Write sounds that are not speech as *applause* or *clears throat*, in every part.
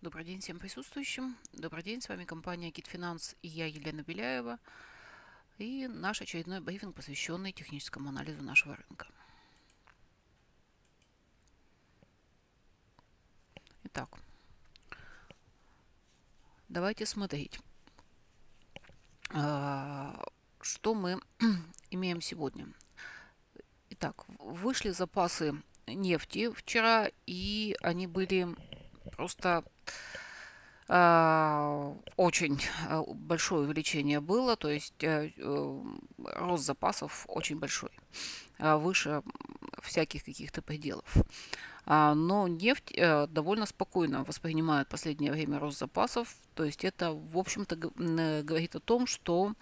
Добрый день всем присутствующим. Добрый день, с вами компания Китфинанс и я, Елена Беляева. И наш очередной брифинг, посвященный техническому анализу нашего рынка. Итак, давайте смотреть, а, что мы *clears throat* имеем сегодня. Итак, вышли запасы нефти вчера, и они были просто Э, очень э, большое увеличение было, то есть э, рост запасов очень большой, выше всяких каких-то пределов. А, но нефть довольно спокойно воспринимает последнее время рост запасов, то есть это, в общем-то, говорит о том, что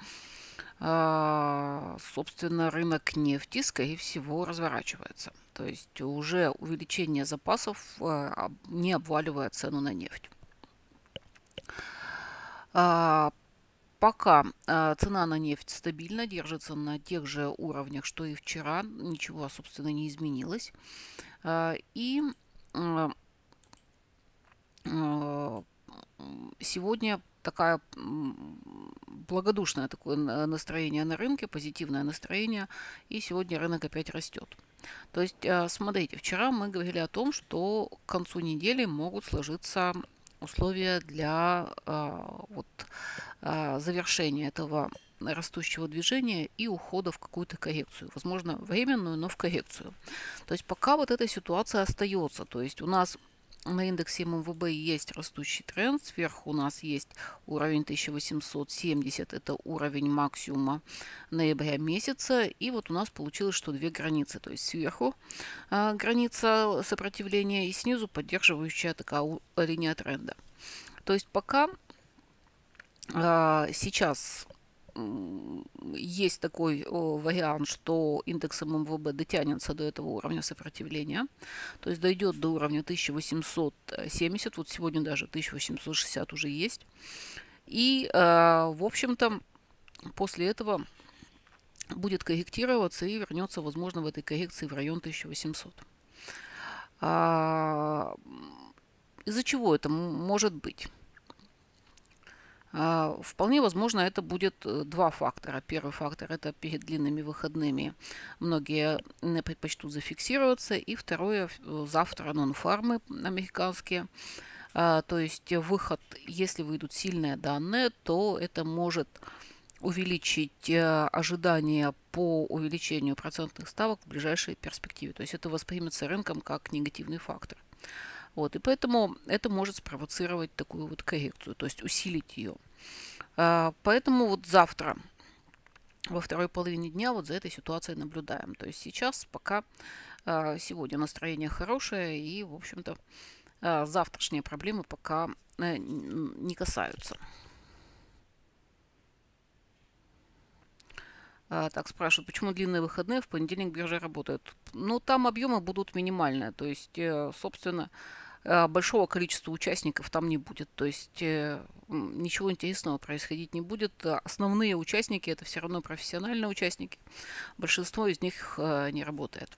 а, собственно, рынок нефти, скорее всего, разворачивается. То есть уже увеличение запасов а, не обваливает цену на нефть. А, пока цена на нефть стабильно держится на тех же уровнях, что и вчера. Ничего, собственно, не изменилось. И сегодня такая благодушное такое настроение на рынке, позитивное настроение, и сегодня рынок опять растет. То есть, э, смотрите, вчера мы говорили о том, что к концу недели могут сложиться условия для э, вот, э, завершения этого растущего движения и ухода в какую-то коррекцию. Возможно, временную, но в коррекцию. То есть пока вот эта ситуация остается. То есть у нас на индексе МВБ есть растущий тренд. Сверху у нас есть уровень 1870. Это уровень максимума ноября месяца. И вот у нас получилось, что две границы. То есть сверху э, граница сопротивления и снизу поддерживающая такая линия тренда. То есть пока э, сейчас есть такой э, вариант, что индекс ММВБ дотянется до этого уровня сопротивления, то есть дойдет до уровня 1870, вот сегодня даже 1860 уже есть. И, э, в общем-то, после этого будет корректироваться и вернется, возможно, в этой коррекции в район 1800. А, из-за чего это может быть? А, вполне возможно, это будет э, два фактора. Первый фактор – это перед длинными выходными многие предпочтут зафиксироваться. И второе – завтра нон-фармы американские. А, то есть выход, если выйдут сильные данные, то это может увеличить э, ожидания по увеличению процентных ставок в ближайшей перспективе. То есть это воспримется рынком как негативный фактор. Вот, и поэтому это может спровоцировать такую вот коррекцию, то есть усилить ее. А, поэтому вот завтра во второй половине дня вот за этой ситуацией наблюдаем. То есть сейчас пока а, сегодня настроение хорошее и, в общем-то, а, завтрашние проблемы пока э, не касаются. Так, спрашивают, почему длинные выходные, в понедельник биржа работает. Ну, там объемы будут минимальные, то есть, э, собственно, Э, большого количества участников там не будет. То есть э, ничего интересного происходить не будет. Основные участники это все равно профессиональные участники. Большинство из них э, не работает.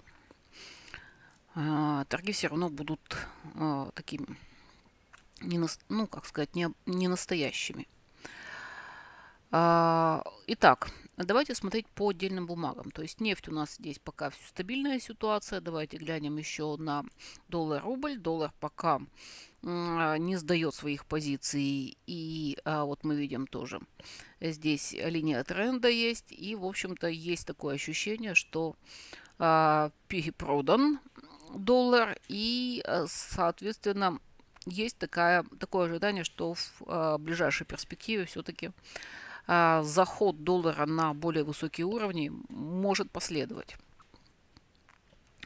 Торги все равно будут такими, не, ну, как сказать, не, не настоящими. Итак, а давайте смотреть по отдельным бумагам. То есть нефть у нас здесь пока все стабильная ситуация. Давайте глянем еще на доллар-рубль. Доллар пока а, не сдает своих позиций. И а вот мы видим тоже здесь линия тренда есть. И, в общем-то, есть такое ощущение, что а, перепродан доллар. И, а, соответственно, есть такая, такое ожидание, что в а, ближайшей перспективе все-таки а, заход доллара на более высокие уровни может последовать.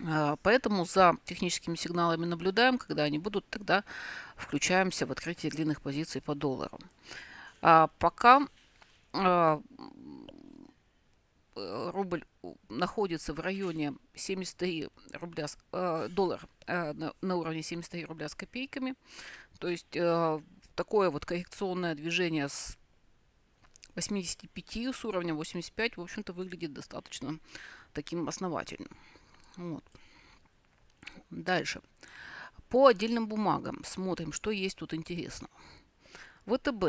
А, поэтому за техническими сигналами наблюдаем, когда они будут, тогда включаемся в открытие длинных позиций по доллару. А пока а, рубль находится в районе 73 рубля, доллар на уровне 73 рубля с копейками, то есть такое вот коррекционное движение с 85 с уровня 85, в общем-то, выглядит достаточно таким основательным. Вот. Дальше. По отдельным бумагам смотрим, что есть тут интересного. ВТБ.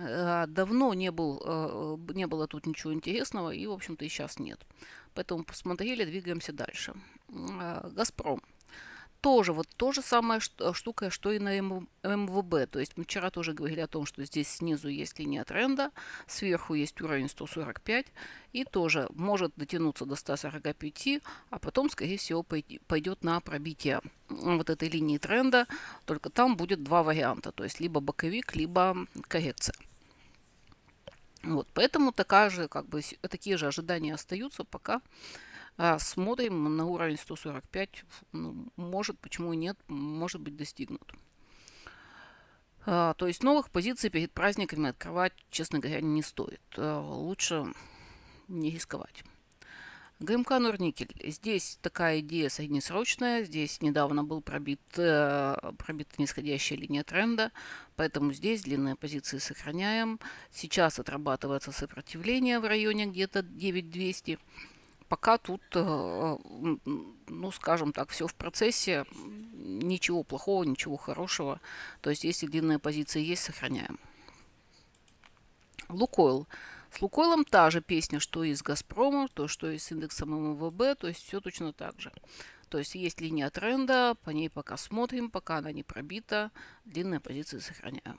Э, давно не, был, э, э, не было тут ничего интересного и, в общем-то, и сейчас нет. Поэтому посмотрели, двигаемся дальше. «Газпром» тоже вот то же самое э, штука, что и на МВБ. То есть мы вчера тоже говорили о том, что здесь снизу есть линия тренда, сверху есть уровень 145 и тоже может дотянуться до 145, а потом, скорее всего, пойдет на пробитие вот этой линии тренда. Только там будет два варианта, то есть либо боковик, либо коррекция. Вот, поэтому такая же, как бы, такие же ожидания остаются, пока а, смотрим на уровень 145, ну, может, почему и нет, может быть достигнут. А, то есть новых позиций перед праздниками открывать, честно говоря, не стоит. А, лучше не рисковать. ГМК Норникель. Здесь такая идея среднесрочная. Здесь недавно был пробит, э, пробита нисходящая линия тренда. Поэтому здесь длинные позиции сохраняем. Сейчас отрабатывается сопротивление в районе где-то 9200 пока тут, э, ну, скажем так, все в процессе, ничего плохого, ничего хорошего. То есть, если длинная позиция есть, сохраняем. Лукойл. С Лукойлом та же песня, что и с Газпромом, то, что и с индексом МВБ, то есть все точно так же. То есть есть линия тренда, по ней пока смотрим, пока она не пробита, длинные позиции сохраняем.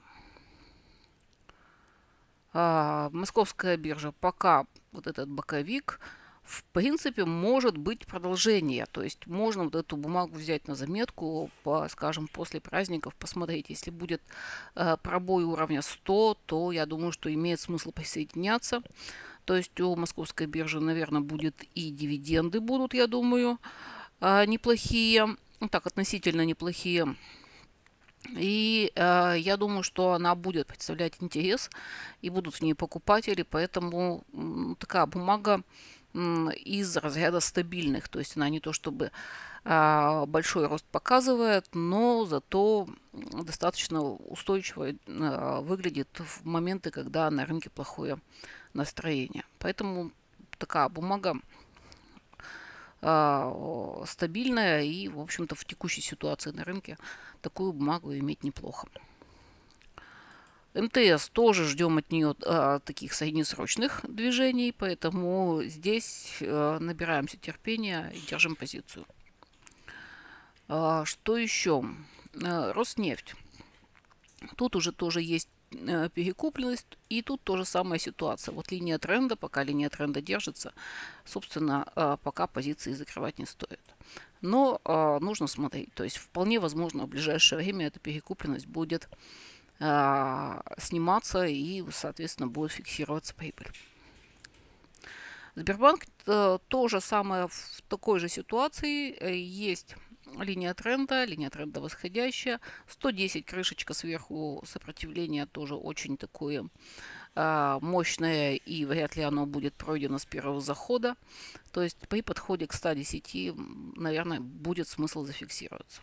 А, московская биржа пока вот этот боковик – в принципе, может быть продолжение. То есть можно вот эту бумагу взять на заметку, по, скажем, после праздников, посмотреть. Если будет э, пробой уровня 100, то я думаю, что имеет смысл присоединяться. То есть у московской биржи, наверное, будет и дивиденды будут, я думаю, э, неплохие. Ну, так, относительно неплохие. И э, я думаю, что она будет представлять интерес, и будут в ней покупатели, поэтому такая бумага из разряда стабильных. То есть она не то чтобы а, большой рост показывает, но зато достаточно устойчиво а, выглядит в моменты, когда на рынке плохое настроение. Поэтому такая бумага а, стабильная и, в общем-то, в текущей ситуации на рынке такую бумагу иметь неплохо. МТС тоже ждем от нее а, таких среднесрочных движений, поэтому здесь а, набираемся терпения и держим позицию. А, что еще? А, э, Роснефть. Тут уже тоже есть э, перекупленность. И тут тоже самая ситуация. Вот линия тренда, пока линия тренда держится, собственно, пока позиции закрывать не стоит. Но нужно смотреть. То есть вполне возможно в ближайшее время эта перекупленность будет а, сниматься и, соответственно, будет фиксироваться прибыль. Сбербанк э, тоже самое в такой же ситуации. Э, есть линия тренда, линия тренда восходящая. 110 крышечка сверху сопротивления тоже очень такое а, мощное и вряд ли оно будет пройдено с первого захода. То есть при подходе к 110, наверное, будет смысл зафиксироваться.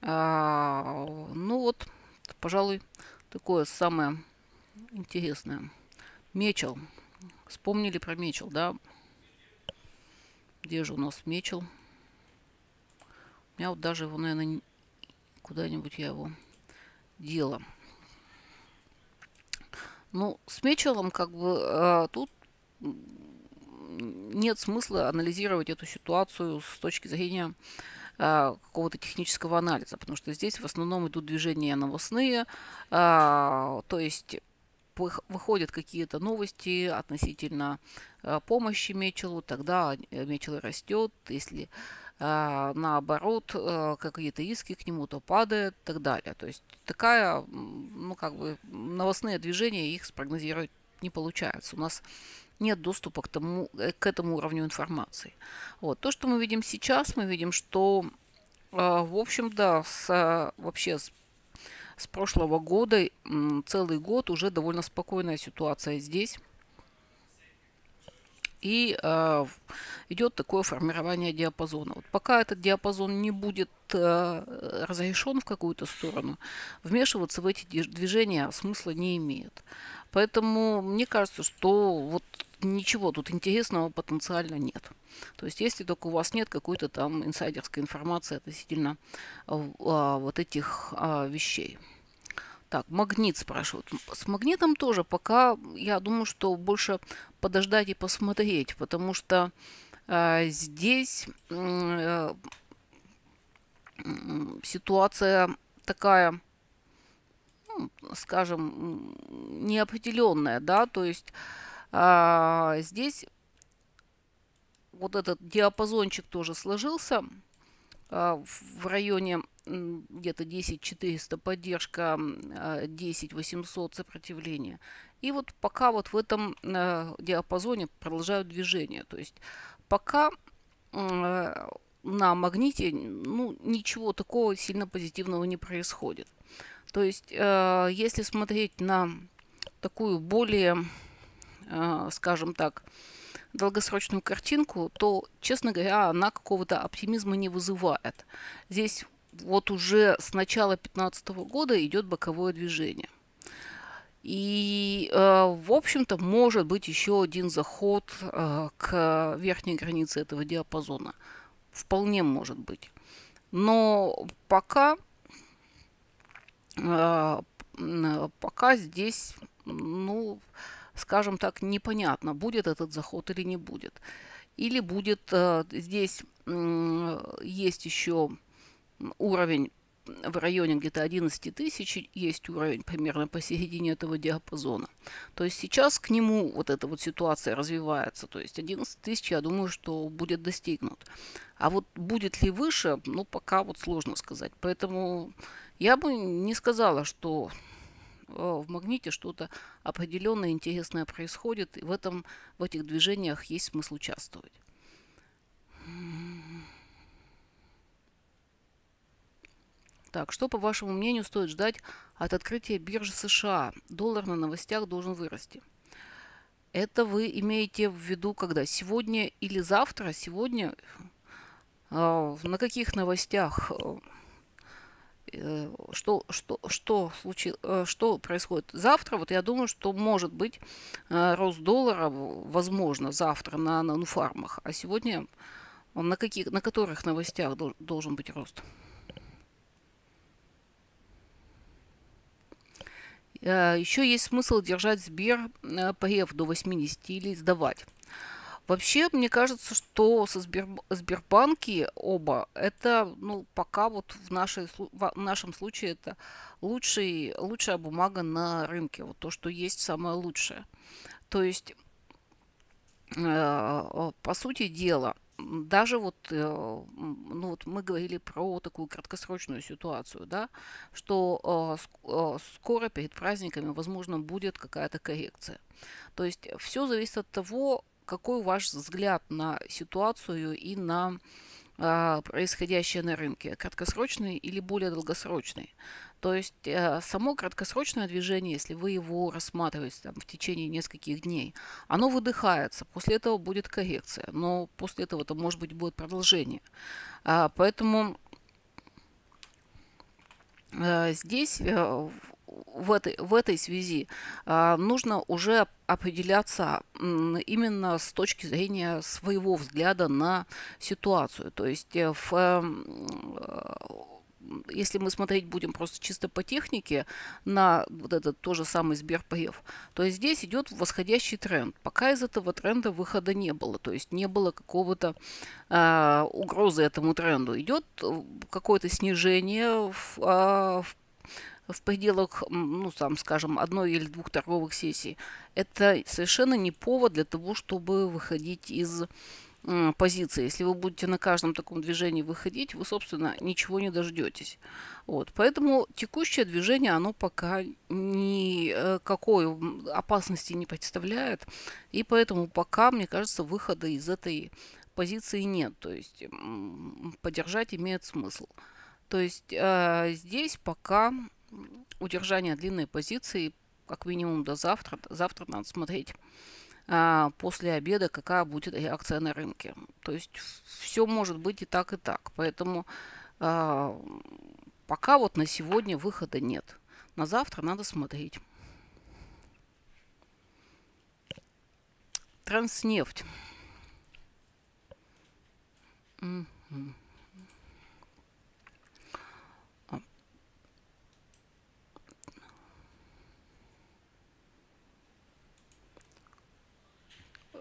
А, ну вот, пожалуй, такое самое интересное. Мечел. Вспомнили про Мечел, да? Где же у нас Мечел? У меня вот даже его, наверное, куда-нибудь я его дело. Ну, с Мечелом как бы а, тут нет смысла анализировать эту ситуацию с точки зрения а, какого-то технического анализа, потому что здесь в основном идут движения новостные, а, то есть выходят какие-то новости относительно а, помощи Мечелу, тогда э, Мечел растет, если наоборот, какие-то иски к нему, то падает и так далее. То есть такая, ну как бы, новостные движения, их спрогнозировать не получается. У нас нет доступа к, тому, э, к этому уровню информации. Вот. То, что мы видим сейчас, мы видим, что, а, в общем, да, с, а, вообще с с прошлого года, целый год уже довольно спокойная ситуация здесь. И а, идет такое формирование диапазона. Вот пока этот диапазон не будет разрешен в какую-то сторону, вмешиваться в эти движения смысла не имеет. Поэтому мне кажется, что вот ничего тут интересного потенциально нет. То есть, если только у вас нет какой-то там инсайдерской информации относительно а, а вот этих а, вещей. Так, магнит спрашивают. С магнитом тоже пока, я думаю, что больше подождать и посмотреть, потому что а, здесь а, ситуация такая ну, скажем, неопределенная, да, то есть а, здесь вот этот диапазончик тоже сложился а, в районе где-то 10 400 поддержка 10 800 а, сопротивление и вот пока вот в этом диапазоне продолжают движение то есть пока на магните ну, ничего такого сильно позитивного не происходит. То есть, если смотреть на такую более Э, скажем так, долгосрочную картинку, то, честно говоря, она какого-то оптимизма не вызывает. Здесь вот уже с начала 2015 года идет боковое движение. И, э, в общем-то, может быть еще один заход э, к верхней границе этого диапазона. Вполне может быть. Но пока, пока здесь, ну, скажем так, непонятно, будет этот заход или не будет. Или будет э, здесь есть еще уровень в районе где-то 11 тысяч есть уровень примерно посередине этого диапазона. То есть сейчас к нему вот эта вот ситуация развивается. То есть 11 тысяч, я думаю, что будет достигнут. А вот будет ли выше, ну пока вот сложно сказать. Поэтому я бы не сказала, что Э, в магните что-то определенное интересное происходит, и в, этом, в этих движениях есть смысл участвовать. Так, что, по вашему мнению, стоит ждать от открытия биржи США? Доллар на новостях должен вырасти. Это вы имеете в виду, когда? Сегодня или завтра? Сегодня? А, на каких новостях? Э, Э, что, что, что, случилось, э, что происходит завтра. Вот я думаю, что может быть э, рост доллара, возможно, завтра на нануфармах. А сегодня он на, каких, на которых новостях должен быть рост? Еще есть смысл держать Сбер ПФ до 80 или сдавать. Вообще, мне кажется, что со Сбер... Сбербанки оба, это, ну, пока вот в, нашей, в нашем случае это лучший, лучшая бумага на рынке, вот то, что есть самое лучшее. То есть, э, по сути дела, даже вот, э, ну вот мы говорили про такую краткосрочную ситуацию, да, что э, э, скоро перед праздниками, возможно, будет какая-то коррекция. То есть все зависит от того, какой ваш взгляд на ситуацию и на а, происходящее на рынке, краткосрочный или более долгосрочный. То есть э, само краткосрочное движение, если вы его рассматриваете там, в течение нескольких дней, оно выдыхается, после этого будет коррекция, но после этого это может быть будет продолжение. А, поэтому э, здесь э, в этой, в этой связи а, нужно уже определяться именно с точки зрения своего взгляда на ситуацию. То есть э, в э, э, если мы смотреть будем просто чисто по технике на вот этот тот же самый Сберпреф, то здесь идет восходящий тренд. Пока из этого тренда выхода не было, то есть не было какого-то э, угрозы этому тренду. Идет какое-то снижение в, э, в в пределах, ну, там, скажем, одной или двух торговых сессий, это совершенно не повод для того, чтобы выходить из позиции. Если вы будете на каждом таком движении выходить, вы, собственно, ничего не дождетесь. Вот. Поэтому текущее движение, оно пока никакой э, опасности не представляет. И поэтому пока, мне кажется, выхода из этой позиции нет. То есть поддержать имеет смысл. То есть э, здесь пока удержание длинной позиции как минимум до завтра. Завтра надо смотреть а, после обеда, какая будет реакция на рынке. То есть все может быть и так, и так. Поэтому а, пока вот на сегодня выхода нет. На завтра надо смотреть. Транснефть. Угу.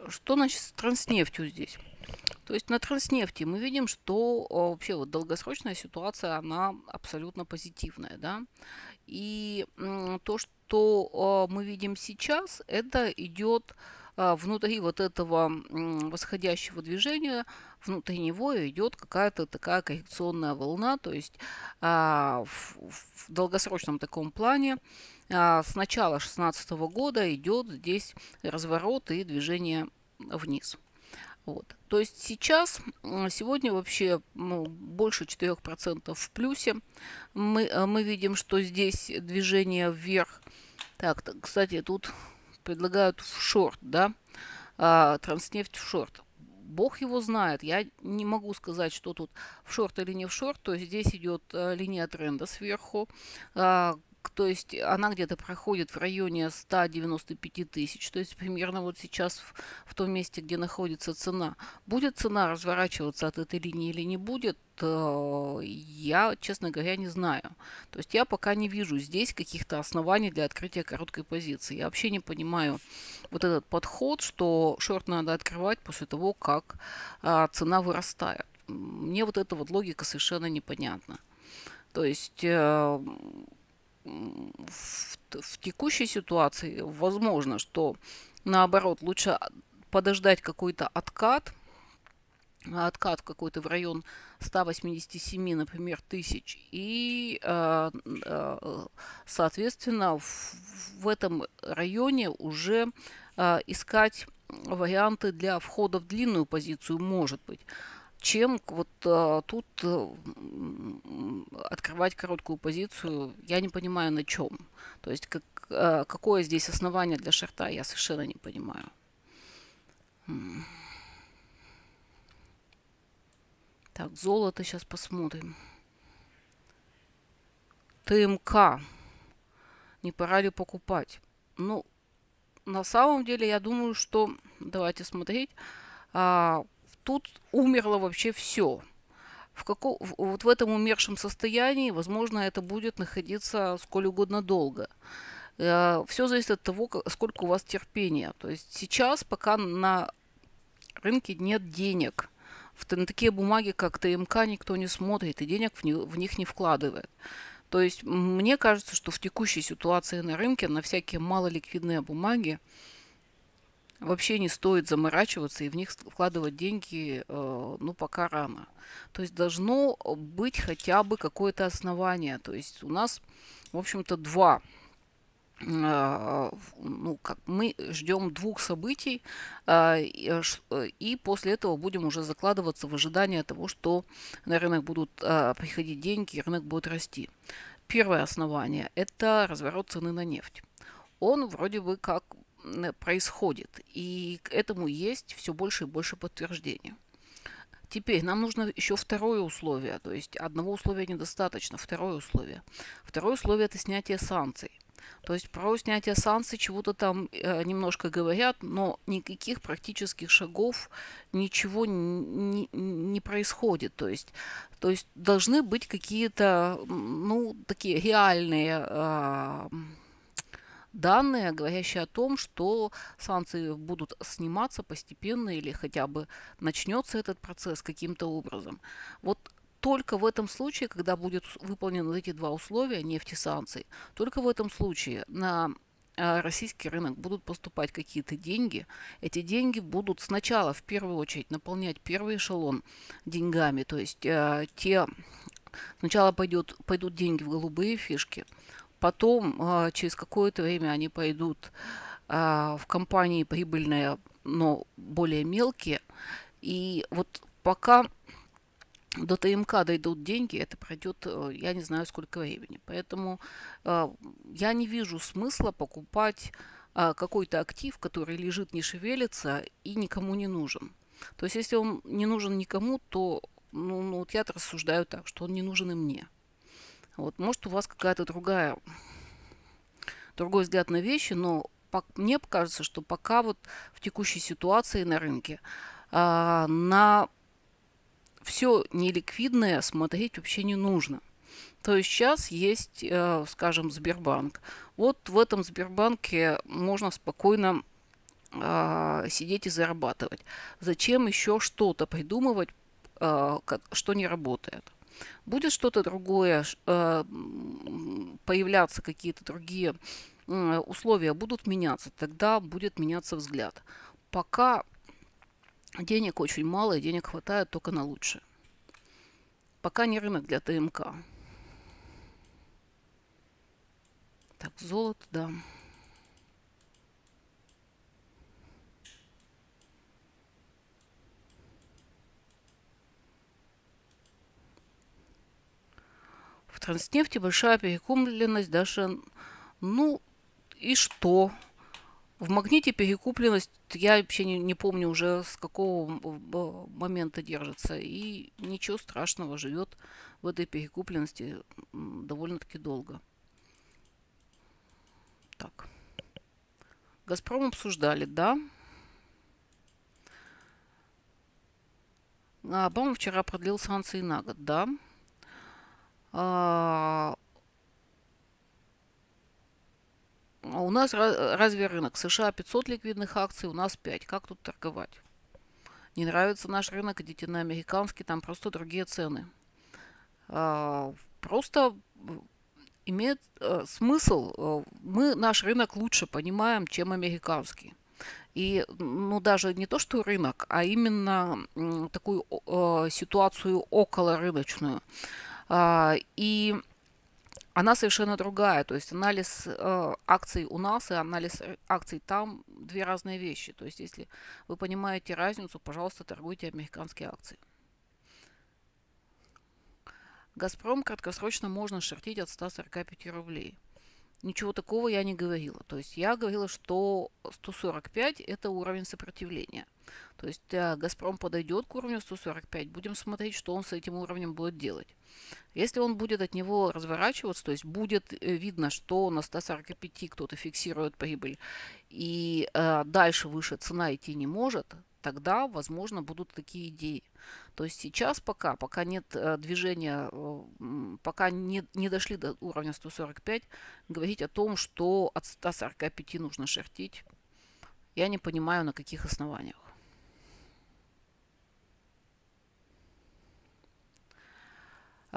что значит с транснефтью здесь? То есть на транснефти мы видим, что э, вообще вот долгосрочная ситуация, она абсолютно позитивная. Да? И то, что э, мы видим сейчас, это идет э, внутри вот этого восходящего движения, внутри него идет какая-то такая коррекционная волна, то есть а, в, долгосрочном таком плане а, с начала 2016 года идет здесь разворот и движение вниз. Вот. То есть сейчас, сегодня вообще ну, больше 4% в плюсе. Мы, э, мы видим, что здесь движение вверх. Так, так. кстати, тут предлагают в шорт, да, а, транснефть в шорт. Бог его знает, я не могу сказать, что тут в шорт или не в шорт, то есть здесь идет э, линия тренда сверху, а, то есть э, она где-то проходит в районе 195 тысяч, то есть примерно вот сейчас в, в том месте, где находится цена. Будет цена разворачиваться от этой линии или не будет, э, я, честно говоря, не знаю. То есть я пока не вижу здесь каких-то оснований для открытия короткой позиции. Я вообще не понимаю вот этот подход, что шорт надо открывать после того, как а, цена вырастает. Мне вот эта вот логика совершенно непонятна. То есть э, в, в текущей ситуации возможно, что наоборот лучше подождать какой-то откат, а откат какой-то в район 187, например, тысяч. И, а, а, соответственно, в этом районе уже искать варианты для входа в длинную позицию, может быть чем вот а, тут а, открывать короткую позицию, я не понимаю на чем. То есть как, а, какое здесь основание для шарта, я совершенно не понимаю. Так, золото сейчас посмотрим. ТМК. Не пора ли покупать? Ну, на самом деле, я думаю, что... Давайте смотреть. А, тут умерло вообще все. В каком, вот в этом умершем состоянии, возможно, это будет находиться сколь угодно долго. Э, все зависит от того, сколько у вас терпения. То есть сейчас пока на рынке нет денег. В, такие бумаги, как ТМК, никто не смотрит и денег в, в них не вкладывает. То есть мне кажется, что в текущей ситуации на рынке на всякие малоликвидные бумаги вообще не стоит заморачиваться и в них вкладывать деньги, э, ну, пока рано. То есть должно быть хотя бы какое-то основание. То есть у нас, в общем-то, два э, ну, как мы ждем двух событий, э, и после этого будем уже закладываться в ожидание того, что на рынок будут приходить деньги, и рынок будет расти. Первое основание – это разворот цены на нефть. Он вроде бы как Э, происходит. И к этому есть все больше и больше подтверждений. Теперь нам нужно еще второе условие, то есть одного условия недостаточно, второе условие. Второе условие – это снятие санкций. То есть про снятие санкций чего-то там э, немножко говорят, но никаких практических шагов ничего не, не происходит. То есть, то есть должны быть какие-то ну, такие реальные э, данные, говорящие о том, что санкции будут сниматься постепенно или хотя бы начнется этот процесс каким-то образом. Вот только в этом случае, когда будут выполнены эти два условия, нефти санкций, только в этом случае на а, российский рынок будут поступать какие-то деньги. Эти деньги будут сначала, в первую очередь, наполнять первый эшелон деньгами. То есть а, те сначала пойдет, пойдут деньги в голубые фишки, Потом а, через какое-то время они пойдут а, в компании прибыльные, но более мелкие. И вот пока до ТМК дойдут деньги, это пройдет, э, я не знаю, сколько времени. Поэтому а, я не вижу смысла покупать какой-то актив, который лежит, не шевелится и никому не нужен. То есть, если он не нужен никому, то ну, ну, вот я рассуждаю так, что он не нужен и мне. Вот, может, у вас какая-то другая, другой взгляд на вещи, но по, мне кажется, что пока вот в текущей ситуации на рынке а, на все неликвидное смотреть вообще не нужно. То есть сейчас есть, э, скажем, Сбербанк. Вот в этом Сбербанке можно спокойно а, сидеть и зарабатывать. Зачем еще что-то придумывать, а, что не работает? будет что-то другое, э, появляться какие-то другие э, условия, будут меняться, тогда будет меняться взгляд. Пока денег очень мало, и денег хватает только на лучшее. Пока не рынок для ТМК. Так, золото, да. Транснефти большая перекупленность даже... Ну, и что? В магните перекупленность, я вообще не, не помню уже с какого момента держится. И ничего страшного, живет в этой перекупленности довольно-таки долго. Так. Газпром обсуждали, да? А, по-моему, вчера продлил санкции на год, да? Да. А, а у нас разве рынок? США 500 ликвидных акций, у нас 5. Как тут торговать? Не нравится наш рынок, идите на американский, там просто другие цены. А, просто имеет э, смысл. Э, мы наш рынок лучше понимаем, чем американский. И ну, даже не то, что рынок, а именно такую э, ситуацию около рыночную. А, и она совершенно другая. То есть анализ э, акций у нас и анализ акций там две разные вещи. То есть если вы понимаете разницу, пожалуйста, торгуйте американские акции. «Газпром» краткосрочно можно шортить от 145 рублей. Ничего такого я не говорила. То есть я говорила, что 145 – это уровень сопротивления – то есть да, Газпром подойдет к уровню 145, будем смотреть, что он с этим уровнем будет делать. Если он будет от него разворачиваться, то есть будет э, видно, что на 145 кто-то фиксирует прибыль, и э, дальше выше цена идти не может, тогда, возможно, будут такие идеи. То есть сейчас пока, пока нет э, движения, э, пока не, не дошли до уровня 145, говорить о том, что от 145 нужно шертить, я не понимаю, на каких основаниях.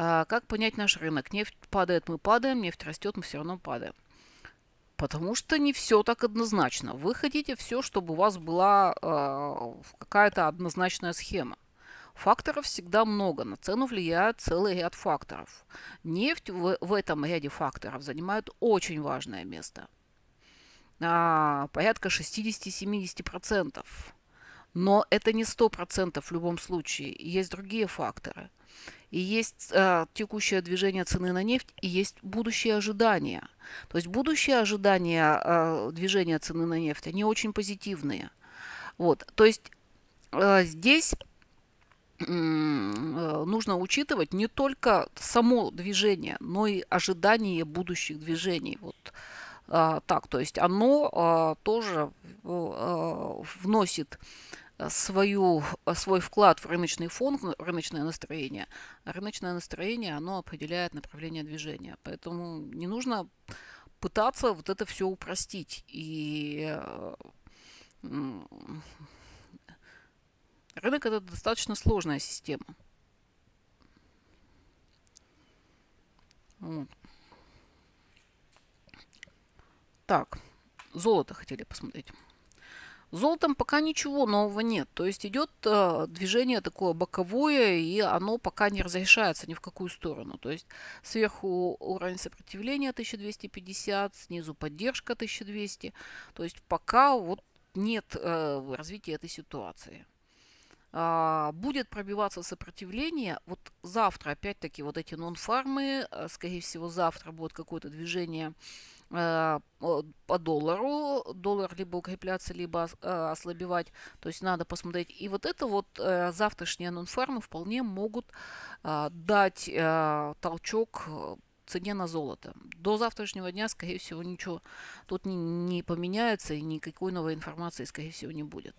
А, как понять наш рынок? Нефть падает, мы падаем, нефть растет, мы все равно падаем. Потому что не все так однозначно. Вы хотите все, чтобы у вас была а, какая-то однозначная схема. Факторов всегда много, на цену влияет целый ряд факторов. Нефть в, в этом ряде факторов занимает очень важное место. А, порядка 60-70%. Но это не 100% в любом случае. Есть другие факторы и есть э, текущее движение цены на нефть, и есть будущие ожидания. То есть будущие ожидания э, движения цены на нефть, они очень позитивные. Вот, то есть э, здесь э, нужно учитывать не только само движение, но и ожидание будущих движений. Вот э, так, то есть оно э, тоже вносит свою, свой вклад в рыночный фонд рыночное настроение. рыночное настроение, оно определяет направление движения. Поэтому не нужно пытаться вот это все упростить. И э, рынок – это достаточно сложная система. Вот. Так, золото хотели посмотреть. Золотом пока ничего нового нет, то есть идет э, движение такое боковое, и оно пока не разрешается ни в какую сторону. То есть сверху уровень сопротивления 1250, снизу поддержка 1200, то есть пока вот нет э, развития этой ситуации а, будет пробиваться сопротивление. Вот завтра, опять-таки, вот эти нон-фармы, э, скорее всего, завтра будет какое-то движение Э, по доллару. Доллар либо укрепляться, либо э, ослабевать. То есть надо посмотреть. И вот это вот э, завтрашние нонфармы вполне могут дать толчок цене на золото. До завтрашнего дня, скорее всего, ничего тут не, не поменяется и никакой новой информации, скорее всего, не будет.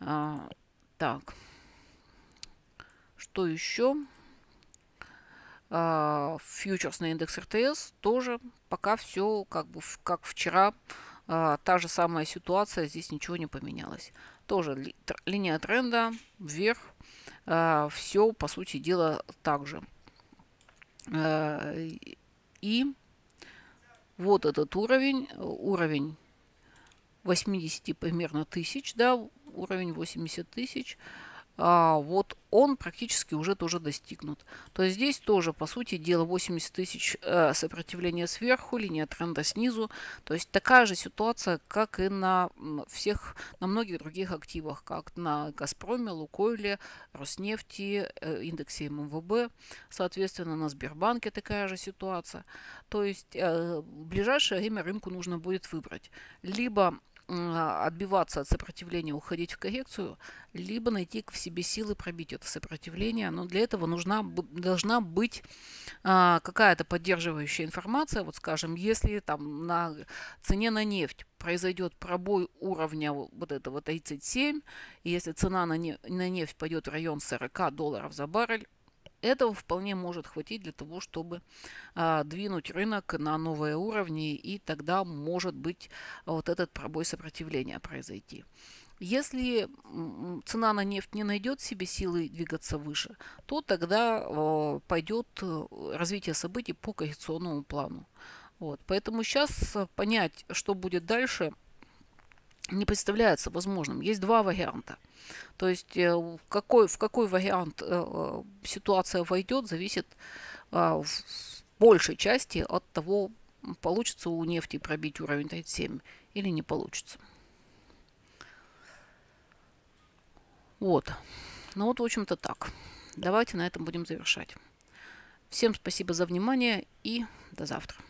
А, так, что еще? А, фьючерсный индекс РТС тоже пока все как бы как вчера а, та же самая ситуация, здесь ничего не поменялось. Тоже ли, линия тренда вверх, а, все по сути дела также и вот этот уровень, уровень 80 примерно тысяч, да, уровень 80 тысяч – а, вот он практически уже тоже достигнут. То есть здесь тоже, по сути дела, 80 тысяч э, сопротивления сверху, линия тренда снизу. То есть такая же ситуация, как и на всех, на многих других активах, как на Газпроме, Лукойле, Роснефти, э, индексе мвб Соответственно, на Сбербанке такая же ситуация. То есть э, в ближайшее время рынку нужно будет выбрать. Либо а, отбиваться от сопротивления, уходить в коррекцию, либо найти в себе силы пробить это сопротивление. Но для этого нужна, должна быть а, какая-то поддерживающая информация. Вот скажем, если там на цене на нефть произойдет пробой уровня вот этого 37, и если цена на нефть пойдет в район 40 долларов за баррель, этого вполне может хватить для того, чтобы а, двинуть рынок на новые уровни, и тогда может быть вот этот пробой сопротивления произойти. Если цена на нефть не найдет себе силы двигаться выше, то тогда а, пойдет э, развитие событий по коррекционному плану. Вот. Поэтому сейчас э, понять, что будет дальше – не представляется возможным. Есть два варианта. То есть в э, какой, в какой вариант э, э, ситуация войдет, зависит в большей части от того, получится у нефти пробить уровень 37 или не получится. Вот. Ну вот, в общем-то, так. Давайте на этом будем завершать. Всем спасибо за внимание и до завтра.